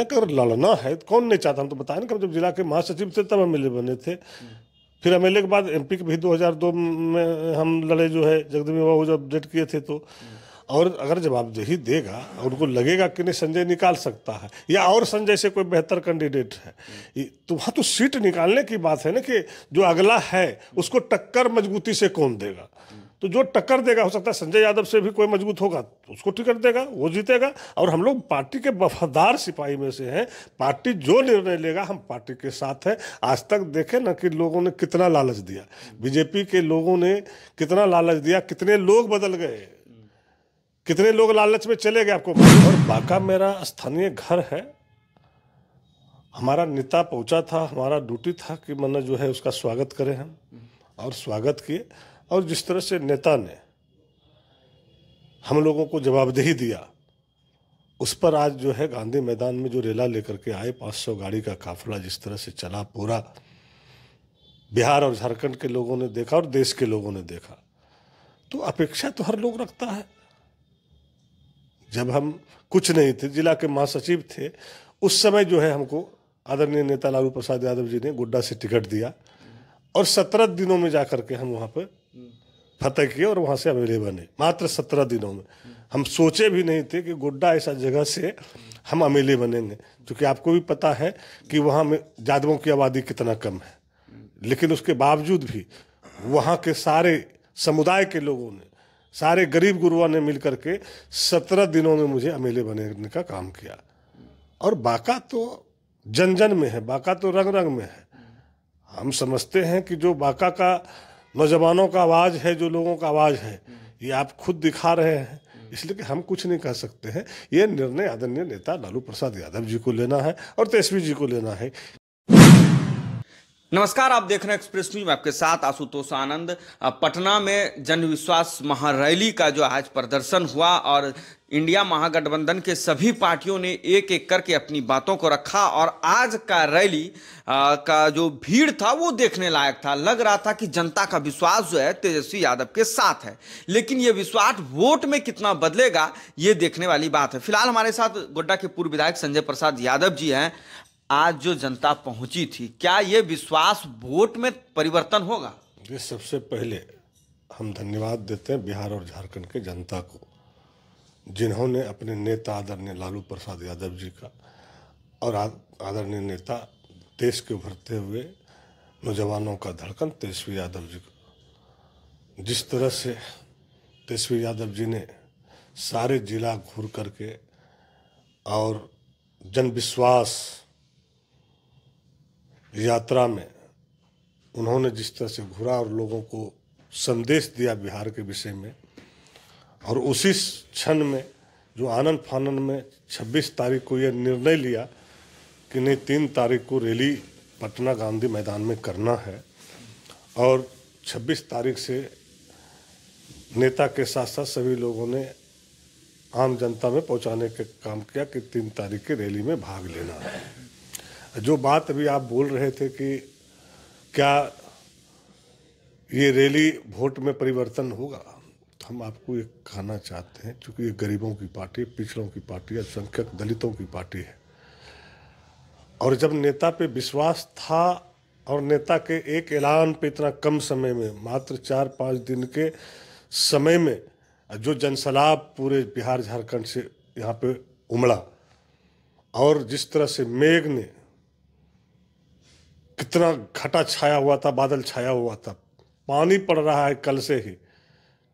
अगर लड़ना है तो कौन नहीं चाहता हम तो बताए ना कि जब जिला के महासचिव थे तब एम एल बने थे फिर एम के बाद एम के भी 2002 में हम लड़े जो है जगदमी बाबू जब अपडेट किए थे तो और अगर जवाबदेही देगा और उनको लगेगा कि नहीं संजय निकाल सकता है या और संजय से कोई बेहतर कैंडिडेट है तो वहाँ तो सीट निकालने की बात है ना कि जो अगला है उसको टक्कर मजबूती से कौन देगा तो जो टक्कर देगा हो सकता है संजय यादव से भी कोई मजबूत होगा तो उसको टिकट देगा वो जीतेगा और हम लोग पार्टी के वफादार सिपाही में से हैं पार्टी जो निर्णय लेगा हम पार्टी के साथ हैं आज तक देखें ना कि लोगों ने कितना लालच दिया बीजेपी के लोगों ने कितना लालच दिया कितने लोग बदल गए कितने लोग लालच में चले गए आपको और बाका मेरा स्थानीय घर है हमारा नेता पहुंचा था हमारा ड्यूटी था कि मैंने जो है उसका स्वागत करें हम और स्वागत किए और जिस तरह से नेता ने हम लोगों को जवाबदेही दिया उस पर आज जो है गांधी मैदान में जो रेला लेकर के आए 500 गाड़ी का काफिला जिस तरह से चला पूरा बिहार और झारखंड के लोगों ने देखा और देश के लोगों ने देखा तो अपेक्षा तो हर लोग रखता है जब हम कुछ नहीं थे जिला के महासचिव थे उस समय जो है हमको आदरणीय नेता लालू प्रसाद यादव जी ने गुड्डा से टिकट दिया और सत्रह दिनों में जा के हम वहाँ पर फतेह किए और वहाँ से हवेली बने मात्र सत्रह दिनों में हम सोचे भी नहीं थे कि गोड्डा ऐसा जगह से हम अमेले बनेंगे क्योंकि आपको भी पता है कि वहाँ में जादवों की आबादी कितना कम है लेकिन उसके बावजूद भी वहाँ के सारे समुदाय के लोगों ने सारे गरीब गुरुआ ने मिल करके सत्रह दिनों में मुझे अमेले बनाने का काम किया और बाका तो जन जन में है बाका तो रंग रंग में है हम समझते हैं कि जो बाका का नौजवानों का आवाज़ है जो लोगों का आवाज़ है ये आप खुद दिखा रहे हैं इसलिए कि हम कुछ नहीं कह सकते हैं ये निर्णय आदरणीय नेता लालू प्रसाद यादव जी को लेना है और तेजस्वी जी को लेना है नमस्कार आप देख रहे हैं एक्सप्रेस न्यूज आपके साथ आशुतोष आनंद पटना में जनविश्वास महारैली का जो आज प्रदर्शन हुआ और इंडिया महागठबंधन के सभी पार्टियों ने एक एक करके अपनी बातों को रखा और आज का रैली आ, का जो भीड़ था वो देखने लायक था लग रहा था कि जनता का विश्वास जो है तेजस्वी यादव के साथ है लेकिन ये विश्वास वोट में कितना बदलेगा ये देखने वाली बात है फिलहाल हमारे साथ गोड्डा के पूर्व विधायक संजय प्रसाद यादव जी हैं आज जो जनता पहुंची थी क्या ये विश्वास वोट में परिवर्तन होगा ये सबसे पहले हम धन्यवाद देते हैं बिहार और झारखंड के जनता को जिन्होंने अपने नेता आदरणीय लालू प्रसाद यादव जी का और आदरणीय नेता देश के उभरते हुए नौजवानों का धड़कन तेजस्वी यादव जी को जिस तरह से तेजस्वी यादव जी ने सारे जिला घूर करके और जन विश्वास यात्रा में उन्होंने जिस तरह से घुरा और लोगों को संदेश दिया बिहार के विषय में और उसी क्षण में जो आनंद फानंद में 26 तारीख को यह निर्णय लिया कि नहीं तीन तारीख को रैली पटना गांधी मैदान में करना है और 26 तारीख से नेता के साथ साथ सभी लोगों ने आम जनता में पहुंचाने के काम किया कि तीन तारीख की रैली में भाग लेना है जो बात अभी आप बोल रहे थे कि क्या ये रैली वोट में परिवर्तन होगा हम आपको ये कहना चाहते हैं क्योंकि ये गरीबों की पार्टी पिछड़ों की पार्टी अल्पसंख्यक दलितों की पार्टी है और जब नेता पे विश्वास था और नेता के एक ऐलान पे इतना कम समय में मात्र चार पाँच दिन के समय में जो जनसलाब पूरे बिहार झारखंड से यहाँ पे उमड़ा और जिस तरह से मेघ ने कितना घटा छाया हुआ था बादल छाया हुआ था पानी पड़ रहा है कल से ही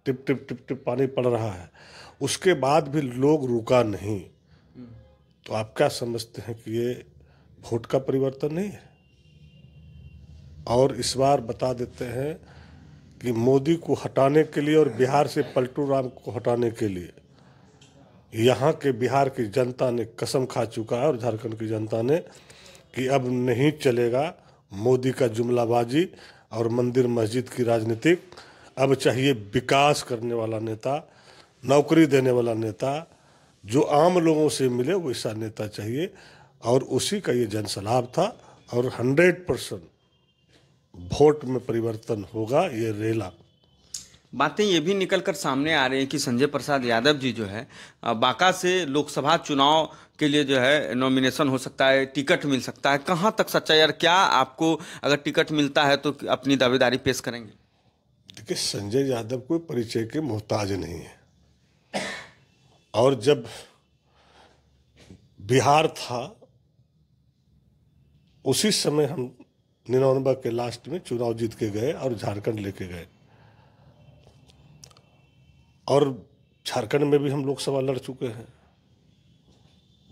टिप टिप टिप टिप पानी पड़ रहा है उसके बाद भी लोग रुका नहीं तो आप क्या समझते हैं कि ये वोट का परिवर्तन नहीं है और इस बार बता देते हैं कि मोदी को हटाने के लिए और बिहार से पलटू राम को हटाने के लिए यहाँ के बिहार की जनता ने कसम खा चुका है और झारखंड की जनता ने कि अब नहीं चलेगा मोदी का जुमलाबाजी और मंदिर मस्जिद की राजनीतिक अब चाहिए विकास करने वाला नेता नौकरी देने वाला नेता जो आम लोगों से मिले वैसा नेता चाहिए और उसी का ये जनसलाब था और हंड्रेड परसेंट वोट में परिवर्तन होगा ये रेला बातें ये भी निकल कर सामने आ रही हैं कि संजय प्रसाद यादव जी जो है बांका से लोकसभा चुनाव के लिए जो है नॉमिनेशन हो सकता है टिकट मिल सकता है कहाँ तक सच्चाई और क्या आपको अगर टिकट मिलता है तो अपनी दावेदारी पेश करेंगे कि संजय यादव कोई परिचय के मोहताज नहीं है और जब बिहार था उसी समय हम निन्यानबे के लास्ट में चुनाव जीत के गए और झारखंड लेके गए और झारखंड में भी हम लोकसभा लड़ चुके हैं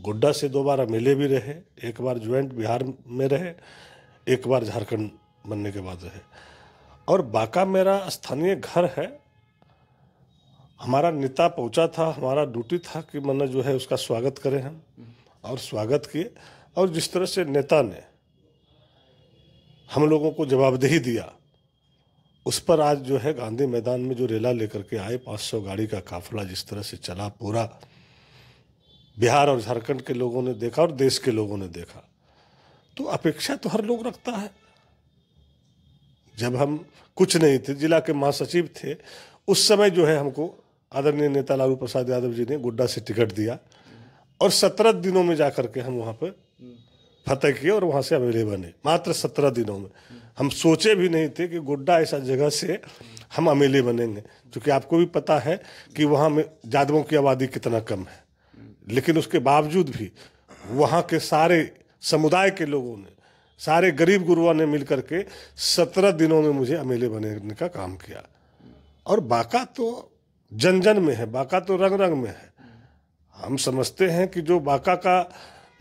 गोड्डा से दो बार मिले भी रहे एक बार ज्वाइंट बिहार में रहे एक बार झारखंड बनने के बाद रहे और बाका मेरा स्थानीय घर है हमारा नेता पहुंचा था हमारा ड्यूटी था कि मैंने जो है उसका स्वागत करें हम और स्वागत किए और जिस तरह से नेता ने हम लोगों को जवाबदेही दिया उस पर आज जो है गांधी मैदान में जो रेला लेकर के आए 500 गाड़ी का काफिला जिस तरह से चला पूरा बिहार और झारखंड के लोगों ने देखा और देश के लोगों ने देखा तो अपेक्षा तो हर लोग रखता है जब हम कुछ नहीं थे जिला के महासचिव थे उस समय जो है हमको आदरणीय नेता लालू प्रसाद यादव जी ने गुड्डा से टिकट दिया और सत्रह दिनों में जा करके के हम वहाँ पर फतेह किए और वहाँ से अवेले बने मात्र सत्रह दिनों में हम सोचे भी नहीं थे कि गुड्डा ऐसा जगह से हम अमेले बनेंगे क्योंकि आपको भी पता है कि वहाँ में जादवों की आबादी कितना कम है लेकिन उसके बावजूद भी वहाँ के सारे समुदाय के लोगों ने सारे गरीब गुरुआ ने मिल करके सत्रह दिनों में मुझे एम बनाने का काम किया और बाका तो जन जन में है बाका तो रंग रंग में है हम समझते हैं कि जो बाका का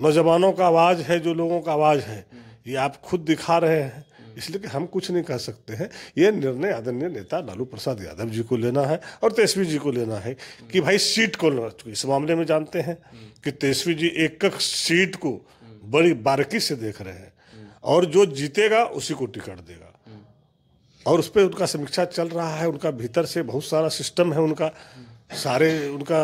नौजवानों का आवाज़ है जो लोगों का आवाज़ है ये आप खुद दिखा रहे हैं इसलिए कि हम कुछ नहीं कह सकते हैं ये निर्णय आदरणीय नेता लालू प्रसाद यादव जी को लेना है और तेजस्वी जी को लेना है कि भाई सीट को इस मामले में जानते हैं कि तेजस्वी जी एक सीट को बड़ी बारीकी से देख रहे हैं और जो जीतेगा उसी को टिकट देगा और उस पर उनका समीक्षा चल रहा है उनका भीतर से बहुत सारा सिस्टम है उनका सारे उनका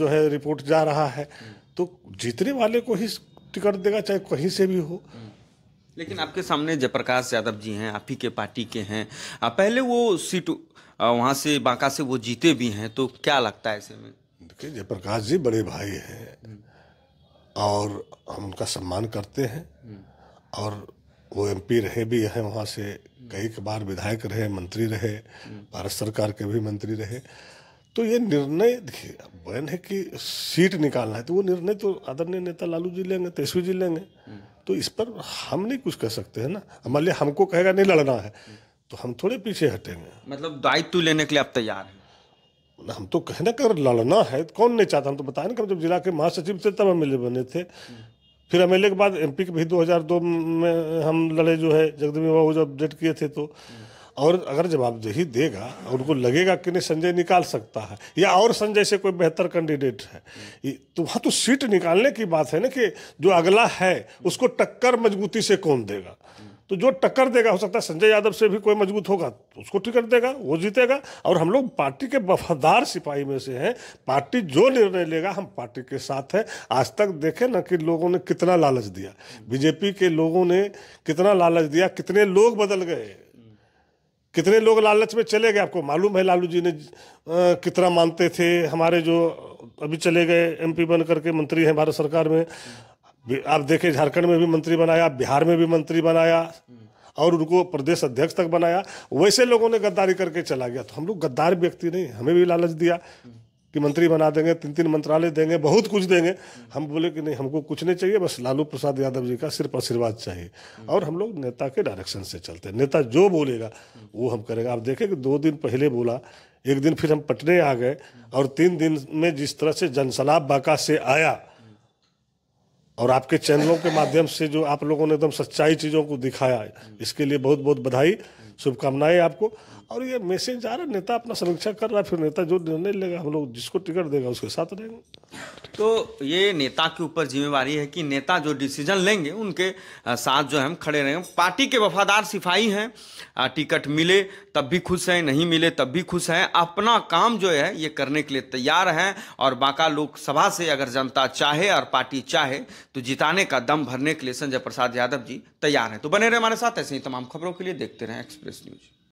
जो है रिपोर्ट जा रहा है तो जीतने वाले को ही टिकट देगा चाहे कहीं से भी हो लेकिन आपके सामने जयप्रकाश यादव जी हैं आप ही के पार्टी के हैं पहले वो सीट वहाँ से बांका से वो जीते भी हैं तो क्या लगता है ऐसे में देखिए जयप्रकाश जी बड़े भाई हैं और हम उनका सम्मान करते हैं और वो एमपी रहे भी हैं वहाँ से कई बार विधायक रहे मंत्री रहे भारत सरकार के भी मंत्री रहे तो ये निर्णय बहन है कि सीट निकालना है तो वो निर्णय तो आदरणीय नेता लालू जी लेंगे तेजस्वी जी लेंगे तो इस पर हम नहीं कुछ कर सकते हैं ना मान लिया हमको कहेगा नहीं लड़ना है तो हम थोड़े पीछे हटेंगे मतलब दायित्व लेने के लिए आप तैयार हैं हम तो कहना कर लड़ना है तो कौन नहीं चाहता हम तो बताया ना जब जिला के महासचिव थे तब हम मिले बने थे फिर एम के बाद एम के भी 2002 में हम लड़े जो है जगदम्बी बाबू जब अपडेट किए थे तो और अगर जवाबदेही देगा उनको लगेगा कि नहीं संजय निकाल सकता है या और संजय से कोई बेहतर कैंडिडेट है तो वहाँ तो सीट निकालने की बात है ना कि जो अगला है उसको टक्कर मजबूती से कौन देगा तो जो टक्कर देगा हो सकता है संजय यादव से भी कोई मजबूत होगा तो उसको टिकट देगा वो जीतेगा और हम लोग पार्टी के वफादार सिपाही में से हैं पार्टी जो निर्णय लेगा हम पार्टी के साथ हैं आज तक देखें ना कि लोगों ने कितना लालच दिया बीजेपी के लोगों ने कितना लालच दिया कितने लोग बदल गए कितने लोग लालच में चले गए आपको मालूम है लालू जी ने कितना मानते थे हमारे जो अभी चले गए एमपी बन करके मंत्री हैं भारत सरकार में आप देखे झारखंड में भी मंत्री बनाया बिहार में भी मंत्री बनाया और उनको प्रदेश अध्यक्ष तक बनाया वैसे लोगों ने गद्दारी करके चला गया तो हम लोग गद्दार व्यक्ति नहीं हमें भी लालच दिया कि मंत्री बना देंगे तीन तीन मंत्रालय देंगे बहुत कुछ देंगे हम बोले कि नहीं हमको कुछ नहीं चाहिए बस लालू प्रसाद यादव जी का सिर्फ आशीर्वाद चाहिए और हम लोग नेता के डायरेक्शन से चलते हैं नेता जो बोलेगा वो हम करेंगे आप देखें कि दो दिन पहले बोला एक दिन फिर हम पटने आ गए और तीन दिन में जिस तरह से जनसलाब बाका से आया और आपके चैनलों के माध्यम से जो आप लोगों ने एकदम सच्चाई चीज़ों को दिखाया इसके लिए बहुत बहुत बधाई शुभकामनाएं आपको और ये मैसेज आ रहा है नेता अपना समीक्षा कर रहा है फिर नेता जो निर्णय लेगा हम लोग जिसको टिकट देगा उसके साथ रहेंगे तो ये नेता के ऊपर जिम्मेवारी है कि नेता जो डिसीजन लेंगे उनके साथ जो हम खड़े रहें पार्टी के वफादार सिपाही हैं टिकट मिले तब भी खुश हैं नहीं मिले तब भी खुश हैं अपना काम जो है ये करने के लिए तैयार हैं और बांका लोकसभा से अगर जनता चाहे और पार्टी चाहे तो जिताने का दम भरने के लिए संजय प्रसाद यादव जी तैयार हैं तो बने रहे हमारे साथ ऐसे ही तमाम खबरों के लिए देखते रहें एक्सप्रेस न्यूज़